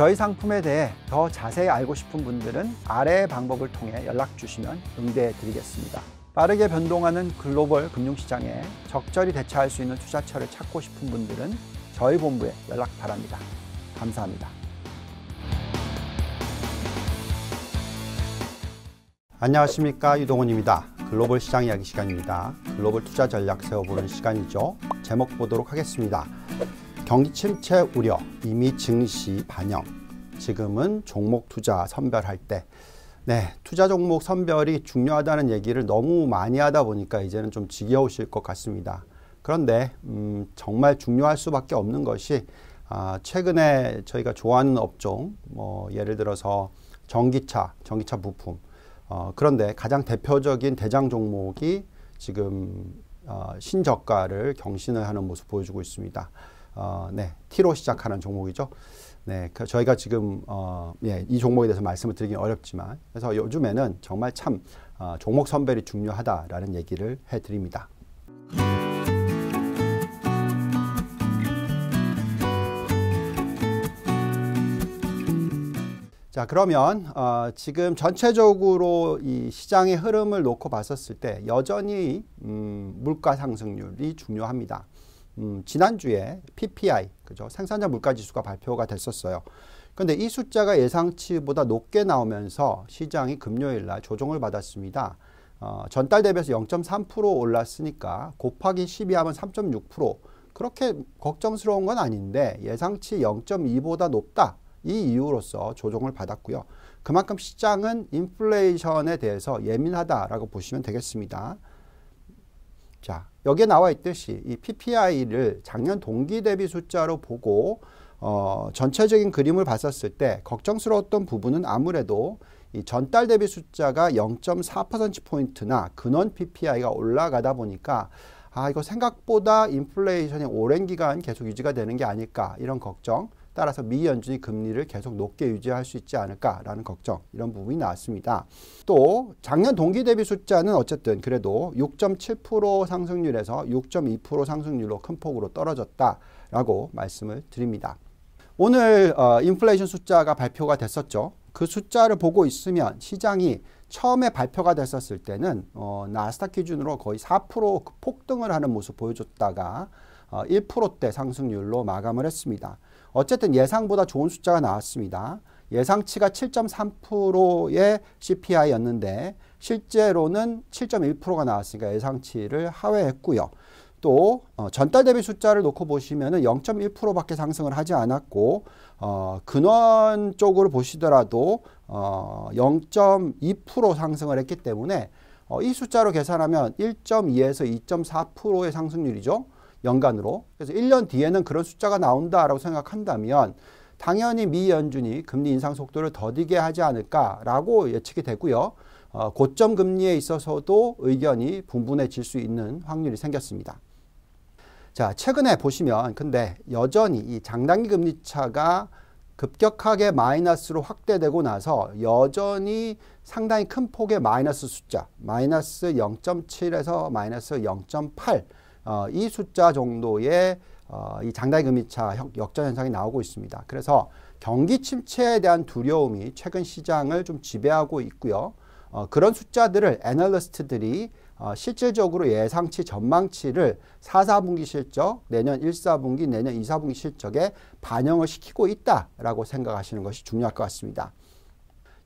저희 상품에 대해 더 자세히 알고 싶은 분들은 아래의 방법을 통해 연락 주시면 응대해 드리겠습니다. 빠르게 변동하는 글로벌 금융시장에 적절히 대처할 수 있는 투자처를 찾고 싶은 분들은 저희 본부에 연락 바랍니다. 감사합니다. 안녕하십니까 유동훈입니다. 글로벌 시장 이야기 시간입니다. 글로벌 투자 전략 세워보는 시간이죠. 제목 보도록 하겠습니다. 경기 침체 우려, 이미 증시 반영. 지금은 종목 투자 선별할 때 네, 투자 종목 선별이 중요하다는 얘기를 너무 많이 하다 보니까 이제는 좀 지겨우실 것 같습니다. 그런데 음, 정말 중요할 수밖에 없는 것이 아, 최근에 저희가 좋아하는 업종, 뭐 예를 들어서 전기차, 전기차 부품. 어, 그런데 가장 대표적인 대장 종목이 지금 어, 신저가를 경신을 하는 모습 보여주고 있습니다. 어, 네, T로 시작하는 종목이죠. 네, 그 저희가 지금 어, 예, 이 종목에 대해서 말씀을 드리긴 어렵지만 그래서 요즘에는 정말 참 어, 종목 선별이 중요하다라는 얘기를 해드립니다. 자 그러면 어, 지금 전체적으로 이 시장의 흐름을 놓고 봤었을 때 여전히 음, 물가 상승률이 중요합니다. 음, 지난주에 PPI, 그죠? 생산자 물가 지수가 발표가 됐었어요. 근데 이 숫자가 예상치보다 높게 나오면서 시장이 금요일 날 조정을 받았습니다. 어, 전달 대비해서 0.3% 올랐으니까 곱하기 12 하면 3.6% 그렇게 걱정스러운 건 아닌데 예상치 0.2보다 높다. 이 이유로서 조정을 받았고요. 그만큼 시장은 인플레이션에 대해서 예민하다라고 보시면 되겠습니다. 자, 여기에 나와 있듯이 이 PPI를 작년 동기 대비 숫자로 보고 어, 전체적인 그림을 봤었을 때 걱정스러웠던 부분은 아무래도 이 전달 대비 숫자가 0.4%포인트나 근원 PPI가 올라가다 보니까 아, 이거 생각보다 인플레이션이 오랜 기간 계속 유지가 되는 게 아닐까 이런 걱정 따라서 미연준이 금리를 계속 높게 유지할 수 있지 않을까라는 걱정 이런 부분이 나왔습니다. 또 작년 동기 대비 숫자는 어쨌든 그래도 6.7% 상승률에서 6.2% 상승률로 큰 폭으로 떨어졌다라고 말씀을 드립니다. 오늘 어, 인플레이션 숫자가 발표가 됐었죠. 그 숫자를 보고 있으면 시장이 처음에 발표가 됐었을 때는 어, 나스닥 기준으로 거의 4% 폭등을 하는 모습 보여줬다가 1%대 어, 상승률로 마감을 했습니다. 어쨌든 예상보다 좋은 숫자가 나왔습니다. 예상치가 7.3%의 CPI였는데 실제로는 7.1%가 나왔으니까 예상치를 하회했고요. 또 어, 전달 대비 숫자를 놓고 보시면 0.1%밖에 상승을 하지 않았고 어, 근원 쪽으로 보시더라도 어, 0.2% 상승을 했기 때문에 어, 이 숫자로 계산하면 1.2에서 2.4%의 상승률이죠. 연간으로. 그래서 1년 뒤에는 그런 숫자가 나온다라고 생각한다면 당연히 미 연준이 금리 인상 속도를 더디게 하지 않을까라고 예측이 되고요. 어, 고점 금리에 있어서도 의견이 분분해질 수 있는 확률이 생겼습니다. 자, 최근에 보시면 근데 여전히 이 장단기 금리 차가 급격하게 마이너스로 확대되고 나서 여전히 상당히 큰 폭의 마이너스 숫자, 마이너스 0.7에서 마이너스 0.8 어, 이 숫자 정도의 어, 이 장단의 금리차 역전 현상이 나오고 있습니다. 그래서 경기 침체에 대한 두려움이 최근 시장을 좀 지배하고 있고요. 어, 그런 숫자들을 애널리스트들이 어, 실질적으로 예상치 전망치를 4, 4분기 실적, 내년 1, 4분기, 내년 2, 4분기 실적에 반영을 시키고 있다라고 생각하시는 것이 중요할 것 같습니다.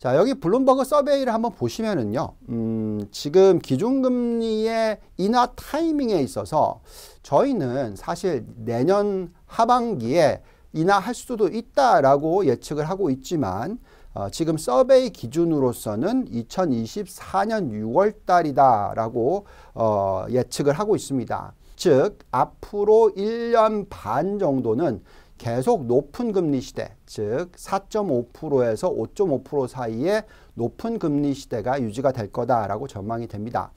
자, 여기 블룸버그 서베이를 한번 보시면은요, 음, 지금 기준금리의 인하 타이밍에 있어서 저희는 사실 내년 하반기에 인하할 수도 있다라고 예측을 하고 있지만, 어, 지금 서베이 기준으로서는 2024년 6월 달이다라고 어, 예측을 하고 있습니다. 즉, 앞으로 1년 반 정도는 계속 높은 금리 시대, 즉 4.5%에서 5.5% 사이에 높은 금리 시대가 유지가 될 거다라고 전망이 됩니다.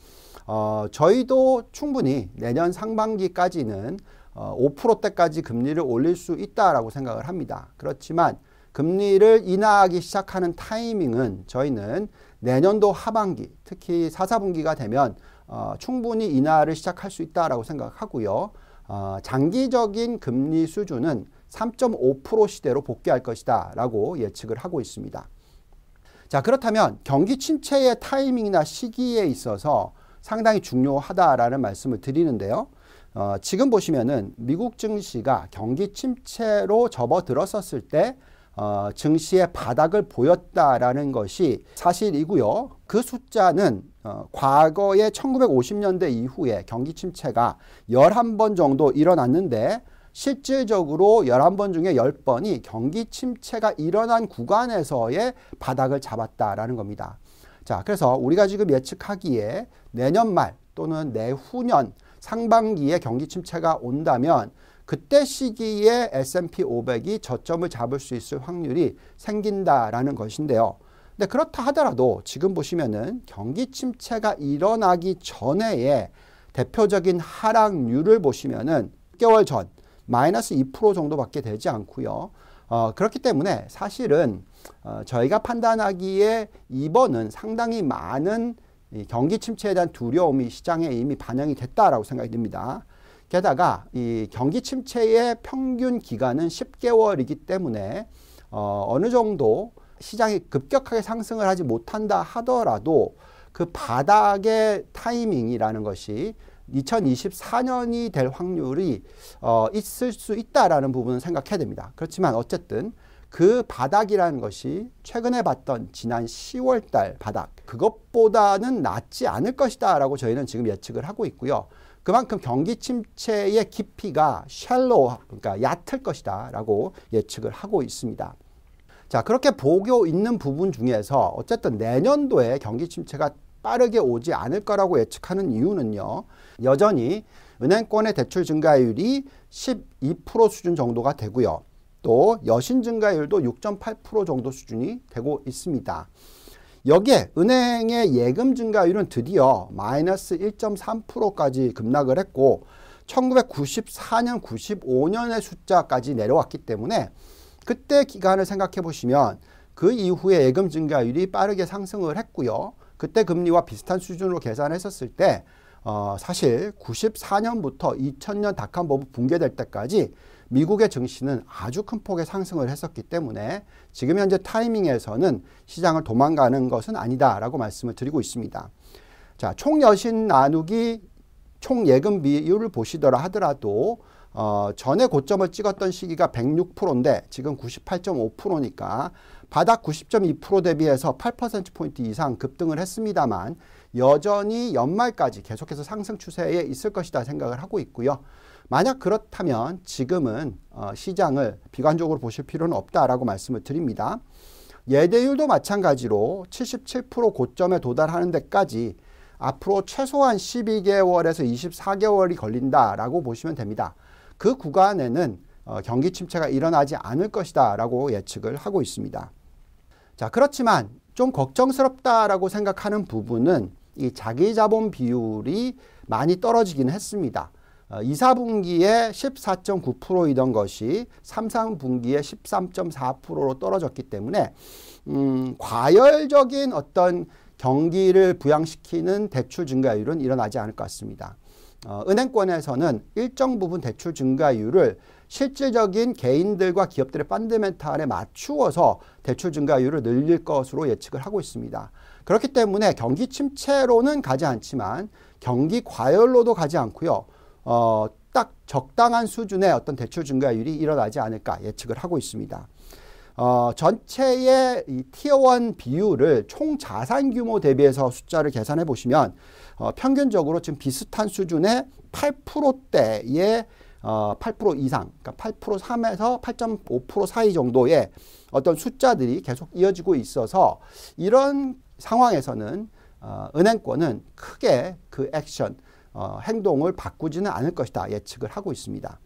어, 저희도 충분히 내년 상반기까지는 어, 5%대까지 금리를 올릴 수 있다라고 생각을 합니다. 그렇지만 금리를 인하하기 시작하는 타이밍은 저희는 내년도 하반기, 특히 4, 4분기가 되면 어, 충분히 인하를 시작할 수 있다라고 생각하고요. 어, 장기적인 금리 수준은 3.5% 시대로 복귀할 것이다 라고 예측을 하고 있습니다. 자, 그렇다면 경기 침체의 타이밍이나 시기에 있어서 상당히 중요하다라는 말씀을 드리는데요. 어, 지금 보시면은 미국 증시가 경기 침체로 접어들었었을 때 어, 증시의 바닥을 보였다라는 것이 사실이고요. 그 숫자는 어, 과거의 1950년대 이후에 경기 침체가 11번 정도 일어났는데 실질적으로 11번 중에 10번이 경기 침체가 일어난 구간에서의 바닥을 잡았다라는 겁니다. 자, 그래서 우리가 지금 예측하기에 내년 말 또는 내후년 상반기에 경기 침체가 온다면 그때 시기에 S&P 500이 저점을 잡을 수 있을 확률이 생긴다라는 것인데요. 근데 그렇다 하더라도 지금 보시면은 경기 침체가 일어나기 전에의 대표적인 하락률을 보시면은 6개월 전 마이너스 2% 정도밖에 되지 않고요. 어, 그렇기 때문에 사실은 어, 저희가 판단하기에 이번은 상당히 많은 경기 침체에 대한 두려움이 시장에 이미 반영이 됐다라고 생각이 듭니다. 게다가 이 경기 침체의 평균 기간은 10개월이기 때문에 어, 어느 정도 시장이 급격하게 상승을 하지 못한다 하더라도 그 바닥의 타이밍이라는 것이 2024년이 될 확률이 어, 있을 수 있다라는 부분은 생각해야 됩니다. 그렇지만 어쨌든 그 바닥이라는 것이 최근에 봤던 지난 10월 달 바닥 그것보다는 낫지 않을 것이다 라고 저희는 지금 예측을 하고 있고요. 그만큼 경기 침체의 깊이가 샬로 그러니까 얕을 것이다 라고 예측을 하고 있습니다. 자 그렇게 보고 있는 부분 중에서 어쨌든 내년도에 경기 침체가 빠르게 오지 않을 거라고 예측하는 이유는요. 여전히 은행권의 대출 증가율이 12% 수준 정도가 되고요. 또 여신 증가율도 6.8% 정도 수준이 되고 있습니다. 여기에 은행의 예금 증가율은 드디어 마이너스 1.3%까지 급락을 했고 1994년, 95년의 숫자까지 내려왔기 때문에 그때 기간을 생각해 보시면 그 이후에 예금 증가율이 빠르게 상승을 했고요. 그때 금리와 비슷한 수준으로 계산했었을 때 어, 사실 94년부터 2000년 다컴 버블 붕괴될 때까지 미국의 증시는 아주 큰 폭의 상승을 했었기 때문에 지금 현재 타이밍에서는 시장을 도망가는 것은 아니다라고 말씀을 드리고 있습니다. 자, 총 여신 나누기 총 예금 비율을 보시더라 하더라도 어, 전에 고점을 찍었던 시기가 106%인데 지금 98.5%니까 바닥 90.2% 대비해서 8%포인트 이상 급등을 했습니다만 여전히 연말까지 계속해서 상승 추세에 있을 것이다 생각을 하고 있고요. 만약 그렇다면 지금은 어, 시장을 비관적으로 보실 필요는 없다라고 말씀을 드립니다. 예대율도 마찬가지로 77% 고점에 도달하는 데까지 앞으로 최소한 12개월에서 24개월이 걸린다라고 보시면 됩니다. 그 구간에는 어, 경기 침체가 일어나지 않을 것이다라고 예측을 하고 있습니다. 자, 그렇지만 좀 걱정스럽다라고 생각하는 부분은 이 자기 자본 비율이 많이 떨어지긴 했습니다. 2, 4분기에 14.9%이던 것이 3, 4분기에 13.4%로 떨어졌기 때문에 음, 과열적인 어떤 경기를 부양시키는 대출 증가율은 일어나지 않을 것 같습니다. 어, 은행권에서는 일정 부분 대출 증가율을 실질적인 개인들과 기업들의 펀드멘탈에 맞추어서 대출 증가율을 늘릴 것으로 예측을 하고 있습니다. 그렇기 때문에 경기 침체로는 가지 않지만 경기 과열로도 가지 않고요. 어, 딱 적당한 수준의 어떤 대출 증가율이 일어나지 않을까 예측을 하고 있습니다. 어, 전체의 이 티어원 비율을 총 자산 규모 대비해서 숫자를 계산해 보시면 어, 평균적으로 지금 비슷한 수준의 8%대의 어, 8% 이상, 그러니까 8% 3에서 8.5% 사이 정도의 어떤 숫자들이 계속 이어지고 있어서 이런 상황에서는 어, 은행권은 크게 그 액션, 어, 행동을 바꾸지는 않을 것이다 예측을 하고 있습니다.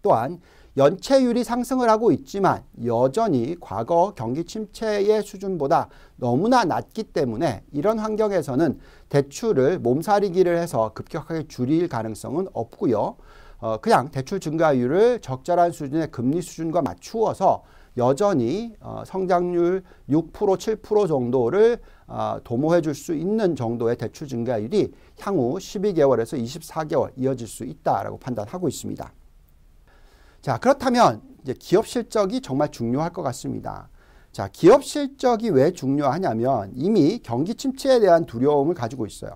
또한 연체율이 상승을 하고 있지만 여전히 과거 경기 침체의 수준보다 너무나 낮기 때문에 이런 환경에서는 대출을 몸살이기를 해서 급격하게 줄일 가능성은 없고요. 어, 그냥 대출 증가율을 적절한 수준의 금리 수준과 맞추어서 여전히 어, 성장률 6% 7% 정도를 어, 도모해 줄 수 있는 정도의 대출 증가율이 향후 12개월에서 24개월 이어질 수 있다라고 판단하고 있습니다. 자 그렇다면 이제 기업 실적이 정말 중요할 것 같습니다. 자 기업 실적이 왜 중요하냐면 이미 경기 침체에 대한 두려움을 가지고 있어요.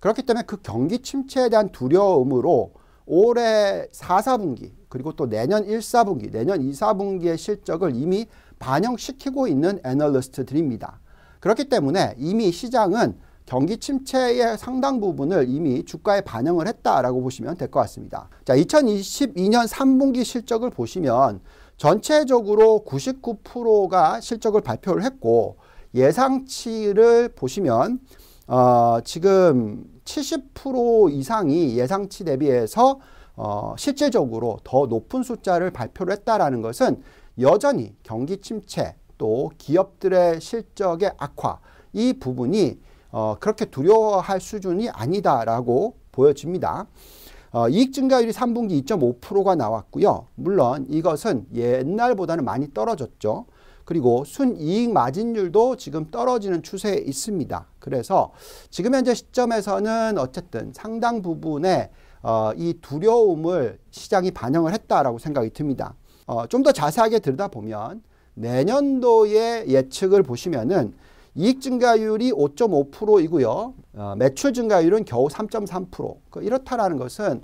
그렇기 때문에 그 경기 침체에 대한 두려움으로 올해 4, 4분기 그리고 또 내년 1, 4분기, 내년 2, 4분기의 실적을 이미 반영시키고 있는 애널리스트들입니다. 그렇기 때문에 이미 시장은 경기 침체의 상당 부분을 이미 주가에 반영을 했다라고 보시면 될 것 같습니다. 자, 2022년 3분기 실적을 보시면 전체적으로 99%가 실적을 발표를 했고 예상치를 보시면 어, 지금 70% 이상이 예상치 대비해서 어, 실제적으로더 높은 숫자를 발표를 했다라는 것은 여전히 경기 침체 또 기업들의 실적의 악화 이 부분이 어, 그렇게 두려워할 수준이 아니다라고 보여집니다. 어, 이익 증가율이 3분기 2.5%가 나왔고요. 물론 이것은 옛날보다는 많이 떨어졌죠. 그리고 순이익 마진율도 지금 떨어지는 추세에 있습니다. 그래서 지금 현재 시점에서는 어쨌든 상당 부분의 어, 이 두려움을 시장이 반영을 했다라고 생각이 듭니다. 어, 좀더 자세하게 들여다보면 내년도의 예측을 보시면은 이익 증가율이 5.5%이고요. 어, 매출 증가율은 겨우 3.3%. 그 이렇다라는 것은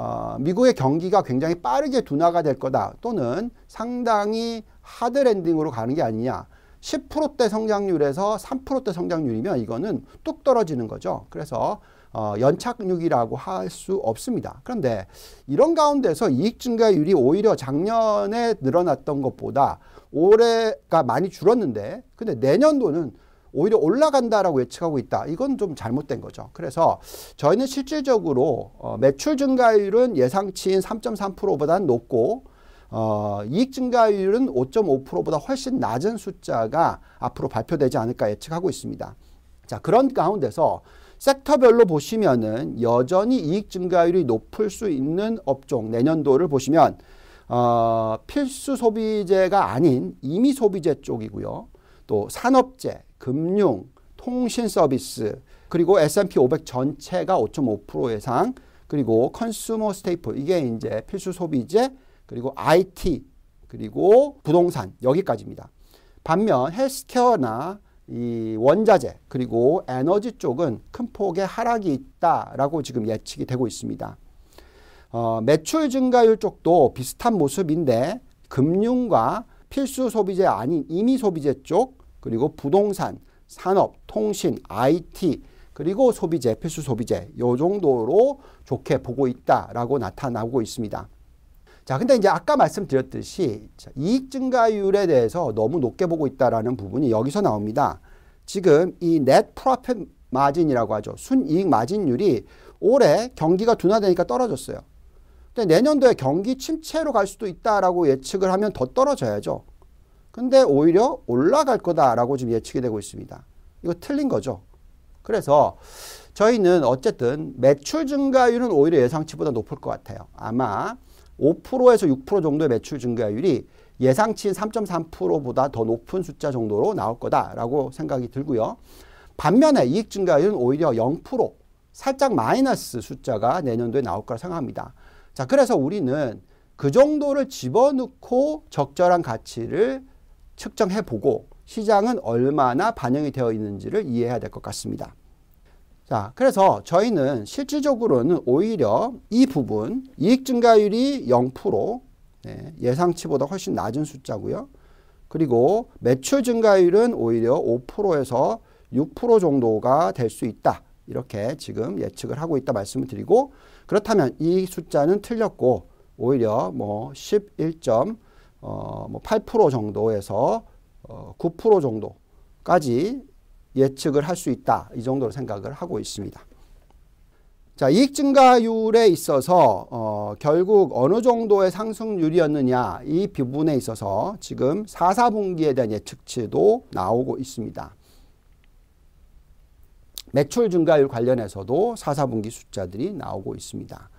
어, 미국의 경기가 굉장히 빠르게 둔화가 될 거다 또는 상당히 하드랜딩으로 가는 게 아니냐 10%대 성장률에서 3%대 성장률이면 이거는 뚝 떨어지는 거죠. 그래서 어, 연착륙이라고 할 수 없습니다. 그런데 이런 가운데서 이익 증가율이 오히려 작년에 늘어났던 것보다 올해가 많이 줄었는데 근데 내년도는 오히려 올라간다라고 예측하고 있다. 이건 좀 잘못된 거죠. 그래서 저희는 실질적으로 어, 매출 증가율은 예상치인 3.3%보다는 높고 어, 이익 증가율은 5.5%보다 훨씬 낮은 숫자가 앞으로 발표되지 않을까 예측하고 있습니다. 자, 그런 가운데서 섹터별로 보시면은 여전히 이익 증가율이 높을 수 있는 업종 내년도를 보시면 어, 필수 소비재가 아닌 이미 소비재 쪽이고요. 또 산업재, 금융, 통신 서비스, 그리고 S&P 500 전체가 5.5% 예상, 그리고 컨슈머 스테이플, 이게 이제 필수 소비재, 그리고 IT, 그리고 부동산, 여기까지입니다. 반면 헬스케어나 이 원자재, 그리고 에너지 쪽은 큰 폭의 하락이 있다라고 지금 예측이 되고 있습니다. 어, 매출 증가율 쪽도 비슷한 모습인데 금융과 필수 소비재 아닌 임의 소비재 쪽 그리고 부동산, 산업, 통신, IT, 그리고 소비재, 필수 소비재 요 정도로 좋게 보고 있다라고 나타나고 있습니다. 자, 근데 이제 아까 말씀드렸듯이 이익 증가율에 대해서 너무 높게 보고 있다라는 부분이 여기서 나옵니다. 지금 이 net profit 마진이라고 하죠. 순이익 마진율이 올해 경기가 둔화되니까 떨어졌어요. 근데 내년도에 경기 침체로 갈 수도 있다라고 예측을 하면 더 떨어져야죠. 근데 오히려 올라갈 거다라고 지금 예측이 되고 있습니다. 이거 틀린 거죠. 그래서 저희는 어쨌든 매출 증가율은 오히려 예상치보다 높을 것 같아요. 아마 5%에서 6% 정도의 매출 증가율이 예상치인 3.3%보다 더 높은 숫자 정도로 나올 거다라고 생각이 들고요. 반면에 이익 증가율은 오히려 0% 살짝 마이너스 숫자가 내년도에 나올 거라 생각합니다. 자, 그래서 우리는 그 정도를 집어넣고 적절한 가치를 측정해 보고 시장은 얼마나 반영이 되어 있는지를 이해해야 될 것 같습니다. 자, 그래서 저희는 실질적으로는 오히려 이 부분 이익 증가율이 0% 네, 예상치보다 훨씬 낮은 숫자고요. 그리고 매출 증가율은 오히려 5%에서 6% 정도가 될 수 있다. 이렇게 지금 예측을 하고 있다 말씀을 드리고 그렇다면 이 숫자는 틀렸고 오히려 뭐 11. 어뭐8% 정도에서 어9% 정도까지 예측을 할 수 있다. 이 정도로 생각을 하고 있습니다. 자, 이익 증가율에 있어서 어, 결국 어느 정도의 상승률이었느냐 이 부분에 있어서 지금 4, 4분기에 대한 예측치도 나오고 있습니다. 매출 증가율 관련해서도 4, 4분기 숫자들이 나오고 있습니다.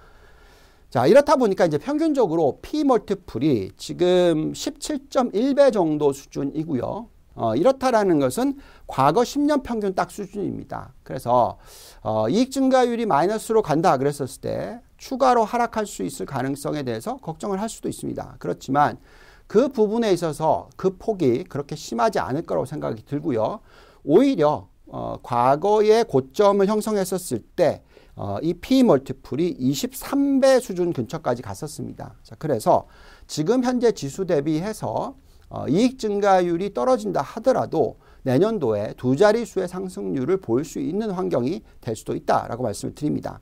자, 이렇다 보니까 이제 평균적으로 P 멀티플이 지금 17.1배 정도 수준이고요. 어, 이렇다라는 것은 과거 10년 평균 딱 수준입니다. 그래서 어, 이익 증가율이 마이너스로 간다 그랬었을 때 추가로 하락할 수 있을 가능성에 대해서 걱정을 할 수도 있습니다. 그렇지만 그 부분에 있어서 그 폭이 그렇게 심하지 않을 거라고 생각이 들고요. 오히려 어, 과거의 고점을 형성했었을 때 어, 이 P 멀티플이 23배 수준 근처까지 갔었습니다. 자, 그래서 지금 현재 지수 대비해서 어, 이익 증가율이 떨어진다 하더라도 내년도에 두 자릿수의 상승률을 볼 수 있는 환경이 될 수도 있다라고 말씀을 드립니다.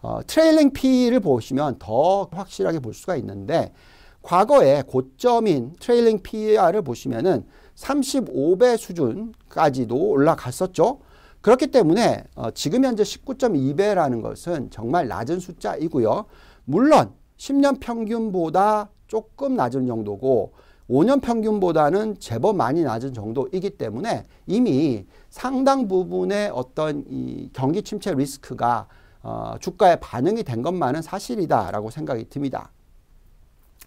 어, 트레일링 P를 보시면 더 확실하게 볼 수가 있는데 과거의 고점인 트레일링 PER을 보시면 35배 수준까지도 올라갔었죠. 그렇기 때문에 어, 지금 현재 19.2배라는 것은 정말 낮은 숫자이고요. 물론 10년 평균보다 조금 낮은 정도고 5년 평균보다는 제법 많이 낮은 정도이기 때문에 이미 상당 부분의 어떤 이 경기 침체 리스크가 어, 주가에 반응이 된 것만은 사실이다라고 생각이 듭니다.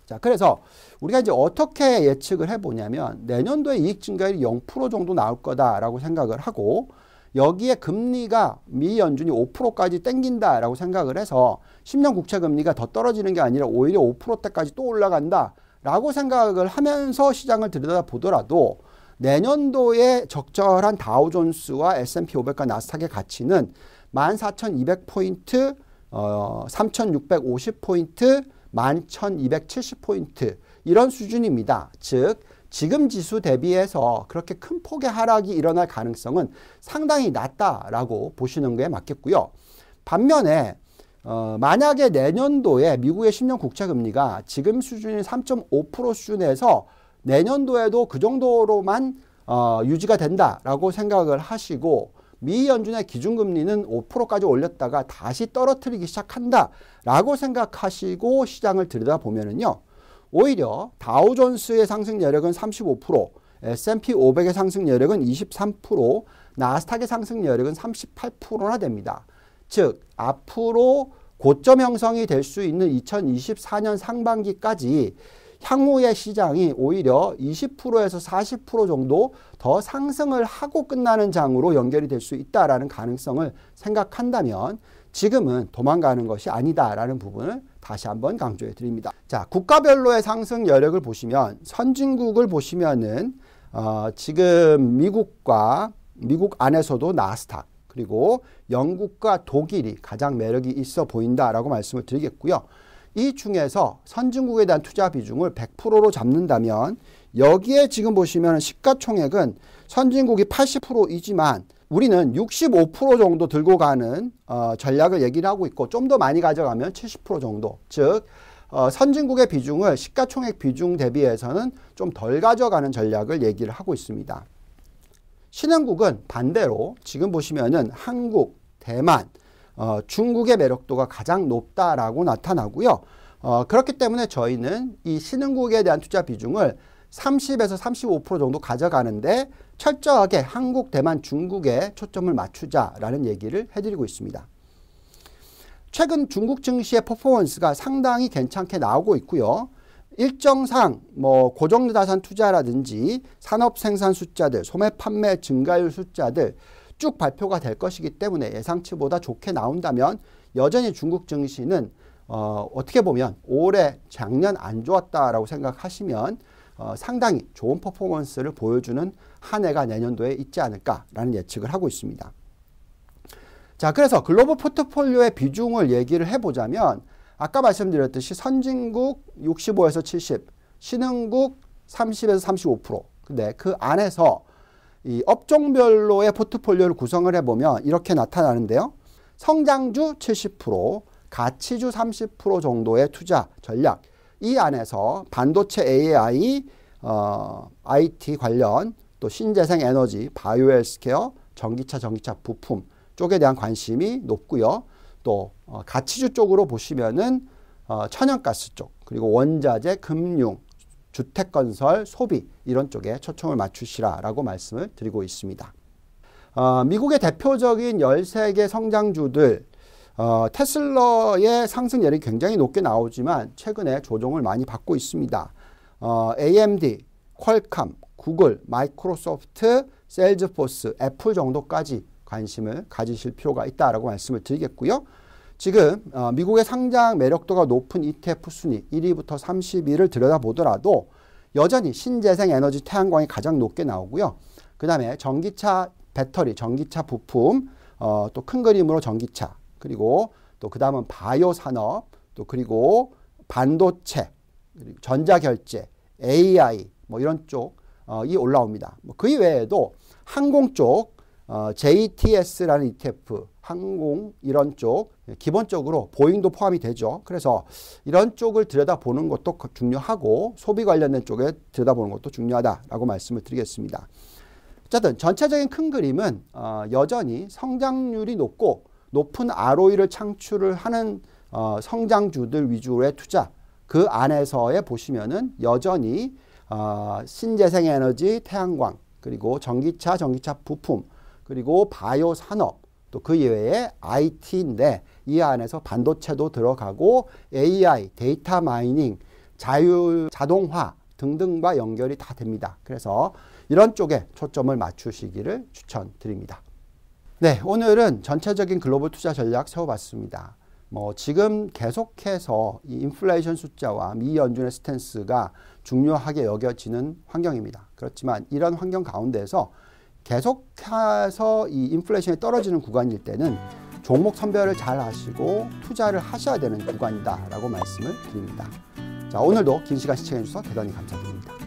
자, 그래서 우리가 이제 어떻게 예측을 해보냐면 내년도에 이익 증가율이 0% 정도 나올 거다라고 생각을 하고 여기에 금리가 미 연준이 5%까지 땡긴다라고 생각을 해서 10년 국채 금리가 더 떨어지는 게 아니라 오히려 5%대까지 또 올라간다라고 생각을 하면서 시장을 들여다보더라도 내년도에 적절한 다우존스와 S&P 500과 나스닥의 가치는 14,200포인트, 어, 3,650포인트, 11,270포인트 이런 수준입니다. 즉 지금 지수 대비해서 그렇게 큰 폭의 하락이 일어날 가능성은 상당히 낮다라고 보시는 게 맞겠고요. 반면에 어, 만약에 내년도에 미국의 10년 국채 금리가 지금 수준인 3.5% 수준에서 내년도에도 그 정도로만 어, 유지가 된다라고 생각을 하시고 미 연준의 기준금리는 5%까지 올렸다가 다시 떨어뜨리기 시작한다라고 생각하시고 시장을 들여다보면은요. 오히려 다우존스의 상승 여력은 35%, S&P 500의 상승 여력은 23%, 나스닥의 상승 여력은 38%나 됩니다. 즉 앞으로 고점 형성이 될 수 있는 2024년 상반기까지 향후의 시장이 오히려 20%에서 40% 정도 더 상승을 하고 끝나는 장으로 연결이 될 수있다라 가능성을 생각한다면 지금은 도망가는 것이 아니다라는 부분을 다시 한번 강조해 드립니다. 자, 국가별로의 상승 여력을 보시면 선진국을 보시면은 어, 지금 미국과 미국 안에서도 나스닥 그리고 영국과 독일이 가장 매력이 있어 보인다라고 말씀을 드리겠고요. 이 중에서 선진국에 대한 투자 비중을 100%로 잡는다면 여기에 지금 보시면 시가총액은 선진국이 80%이지만 우리는 65% 정도 들고 가는 어, 전략을 얘기를 하고 있고 좀 더 많이 가져가면 70% 정도 즉 어, 선진국의 비중을 시가총액 비중 대비해서는 좀 덜 가져가는 전략을 얘기를 하고 있습니다. 신흥국은 반대로 지금 보시면은 한국, 대만, 어, 중국의 매력도가 가장 높다라고 나타나고요. 어, 그렇기 때문에 저희는 이 신흥국에 대한 투자 비중을 30에서 35% 정도 가져가는데 철저하게 한국, 대만, 중국에 초점을 맞추자라는 얘기를 해드리고 있습니다. 최근 중국 증시의 퍼포먼스가 상당히 괜찮게 나오고 있고요. 일정상 뭐 고정자산 투자라든지 산업 생산 숫자들, 소매 판매 증가율 숫자들 쭉 발표가 될 것이기 때문에 예상치보다 좋게 나온다면 여전히 중국 증시는 어, 어떻게 보면 올해 작년 안 좋았다라고 생각하시면 어, 상당히 좋은 퍼포먼스를 보여주는 한 해가 내년도에 있지 않을까라는 예측을 하고 있습니다. 자, 그래서 글로벌 포트폴리오의 비중을 얘기를 해보자면 아까 말씀드렸듯이 선진국 65에서 70, 신흥국 30에서 35%. 근데 그 안에서 이 업종별로의 포트폴리오를 구성을 해보면 이렇게 나타나는데요. 성장주 70%, 가치주 30% 정도의 투자 전략. 이 안에서 반도체 AI, 어, IT 관련 또 신재생 에너지, 바이오 헬스케어, 전기차, 전기차 부품 쪽에 대한 관심이 높고요. 또 어, 가치주 쪽으로 보시면은 어, 천연가스 쪽 그리고 원자재, 금융, 주택건설, 소비 이런 쪽에 초점을 맞추시라라고 말씀을 드리고 있습니다. 어, 미국의 대표적인 13개 성장주들 어, 테슬러의 상승 열이 굉장히 높게 나오지만 최근에 조정을 많이 받고 있습니다. 어, AMD, 퀄컴, 구글, 마이크로소프트, 셀즈포스, 애플 정도까지 관심을 가지실 필요가 있다라고 말씀을 드리겠고요. 지금 어, 미국의 상장 매력도가 높은 ETF 순위 1위부터 30위를 들여다보더라도 여전히 신재생 에너지 태양광이 가장 높게 나오고요. 그 다음에 전기차 배터리, 전기차 부품, 어, 또 큰 그림으로 전기차, 그리고 또 그 다음은 바이오 산업, 또 그리고 반도체, 그리고 전자결제, AI 뭐 이런 쪽이 어, 올라옵니다. 뭐 그 이외에도 항공 쪽 JTS라는 어, ETF, 항공 이런 쪽 예, 기본적으로 보잉도 포함이 되죠. 그래서 이런 쪽을 들여다보는 것도 중요하고 소비 관련된 쪽에 들여다보는 것도 중요하다라고 말씀을 드리겠습니다. 어쨌든 전체적인 큰 그림은 어, 여전히 성장률이 높고 높은 ROE를 창출을 하는 어, 성장주들 위주의 투자 그 안에서의 보시면은 여전히 어, 신재생 에너지, 태양광 그리고 전기차, 전기차 부품 그리고 바이오 산업 또 그 이외에 IT인데 이 안에서 반도체도 들어가고 AI, 데이터 마이닝, 자율 자동화 등등과 연결이 다 됩니다. 그래서 이런 쪽에 초점을 맞추시기를 추천드립니다. 네, 오늘은 전체적인 글로벌 투자 전략 세워봤습니다. 뭐 지금 계속해서 이 인플레이션 숫자와 미 연준의 스탠스가 중요하게 여겨지는 환경입니다. 그렇지만 이런 환경 가운데서 계속해서 이 인플레이션이 떨어지는 구간일 때는 종목 선별을 잘 하시고 투자를 하셔야 되는 구간이다라고 말씀을 드립니다. 자, 오늘도 긴 시간 시청해 주셔서 대단히 감사드립니다.